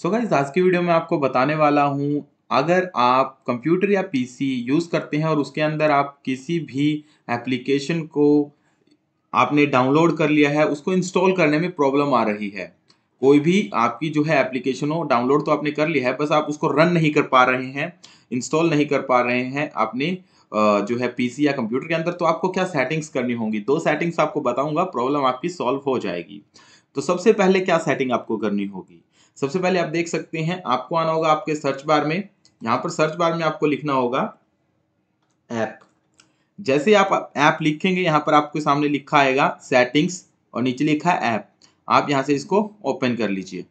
सो so guys आज की video में आपको बताने वाला हूँ अगर आप कंप्यूटर या पीसी यूज़ करते हैं और उसके अंदर आप किसी भी एप्लीकेशन को आपने डाउनलोड कर लिया है उसको इंस्टॉल करने में प्रॉब्लम आ रही है कोई भी आपकी जो है एप्लीकेशन हो डाउनलोड तो आपने कर लिया है बस आप उसको रन नहीं कर पा रहे हैं इंस्टॉल नहीं कर पा रहे हैं आपने जो है पीसी या कंप्यूटर के अंदर तो आपको क्या सेटिंग्स करनी होंगी दो सेटिंग्स आपको बताऊंगा प्रॉब्लम आपकी सॉल्व हो जाएगी तो सबसे पहले क्या सेटिंग आपको करनी होगी सबसे पहले आप देख सकते हैं आपको आना होगा आपके सर्च बार में यहाँ पर सर्च बार में आपको लिखना होगा ऐप जैसे आप ऐप लिखेंगे यहाँ पर आपके सामने लिखा आएगा सेटिंग्स और नीचे लिखा है ऐप आप यहाँ से इसको ओपन कर लीजिए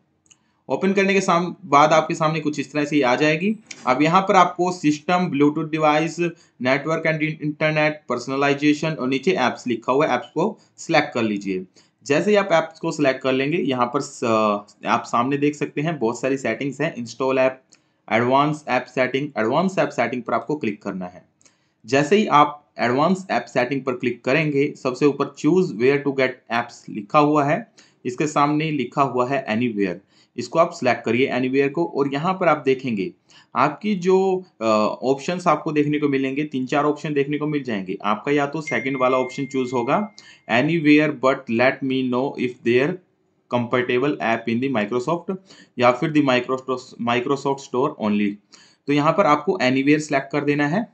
ओपन करने के साम बाद आपके सामने कुछ इस तरह से आ जाएगी अब यहाँ पर आपको system Bluetooth device network and internet personalisation और नीचे ऐप्स लिखा हुआ है ऐप्स को सिलेक्ट कर लीजिए जैसे ही आप ऐप्स को सिलेक्ट कर लेंगे यहाँ पर आप सामने देख सकते हैं बहुत सारी सेटिंग्स हैं install app advance app setting advance app setting पर आपको क्लिक करना है जैसे ही आप एडवांस ऐप सेटिंग पर क्लिक करेंगे सबसे ऊपर choose where to get apps लिखा हुआ है इसके सामने लिखा हुआ है एनीवेयर इसको आप सिलेक्ट करिए एनीवेयर को और यहाँ पर आप देखेंगे आपकी जो ऑप्शंस आपको देखने को मिलेंगे तीन चार ऑप्शन देखने को मिल जाएंगे आपका या तो सेकंड वाला ऑप्शन चूज होगा anywhere but let me know if there comfortable app in the Microsoft या फिर दी माइक्रोसॉफ्ट स्टोर ओनली तो यहाँ पर आपको एनीवेयर सिलेक्ट कर देना है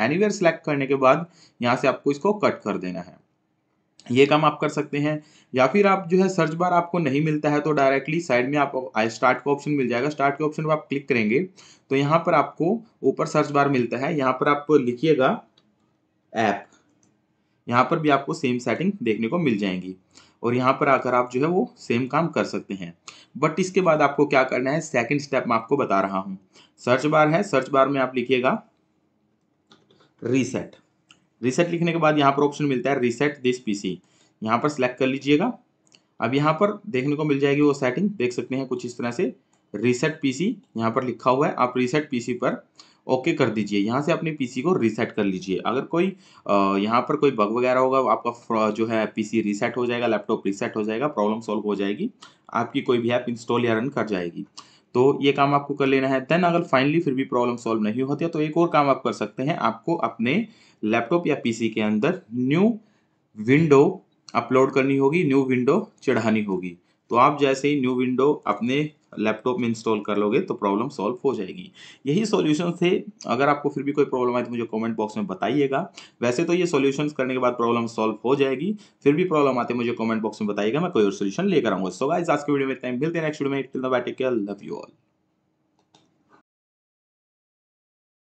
एनीवेयर सेलेक्ट करने के बाद यहाँ से आपको इसको कट कर देना है ये काम आप कर सकते हैं या फिर आप जो है सर्च बार आपको नहीं मिलता है तो डायरेक्टली साइड में आपको स्टार्ट का ऑप्शन मिल जाएगा स्टार्ट के ऑप्शन पर आप क्लिक करेंगे तो यहाँ पर आपको ऊपर सर्च बार मिलता है यहाँ पर आप लिखिएगा ऐप यहाँ पर भी आपको सेम सेटिंग देखने को मिल जाएंगी और यहाँ पर आकर आप जो है वो सेम काम कर सकते हैं बट इसके बाद आपको क्या करना है सेकेंड स्टेप मैं आपको बता रहा हूँ सर्च बार है सर्च बार में आप लिखिएगा रीसेट रीसेट लिखने के बाद यहाँ पर ऑप्शन मिलता है रिसेट दिस पीसी यहाँ पर सिलेक्ट कर लीजिएगा अब यहाँ पर देखने को मिल जाएगी वो सेटिंग देख सकते हैं कुछ इस तरह से रीसेट पीसी यहाँ पर लिखा हुआ है आप रीसेट पीसी पर ओके कर दीजिए यहाँ से अपने पीसी को रिसेट कर लीजिए अगर कोई यहाँ पर कोई बग वगैरह होगा आपका जो है पीसी रीसेट हो जाएगा लैपटॉप रीसेट हो जाएगा प्रॉब्लम सॉल्व हो जाएगी आपकी कोई भी ऐप इंस्टॉल या रन कर जाएगी तो ये काम आपको कर लेना है देन अगर फाइनली फिर भी प्रॉब्लम सॉल्व नहीं होती है तो एक और काम आप कर सकते हैं आपको अपने लैपटॉप या पीसी के अंदर न्यू विंडो अपलोड करनी होगी न्यू विंडो चढ़ानी होगी तो आप जैसे ही न्यू विंडो अपने लैपटॉप में इंस्टॉल कर लोगे तो प्रॉब्लम सॉल्व हो जाएगी यही सॉल्यूशन थे अगर आपको फिर भी कोई प्रॉब्लम आए तो मुझे कमेंट बॉक्स में बताइएगा वैसे तो ये सोल्यूशन करने के बाद प्रॉब्लम सॉल्व हो जाएगी फिर भी प्रॉब्लम आते मुझे कमेंट बॉक्स में बताइएगा मैं कोई और सोल्यूशन लेकर आऊँगा सो गाइज आज के वीडियो में टाइम मिलते हैं नेक्स्ट वीडियो में लव यू ऑल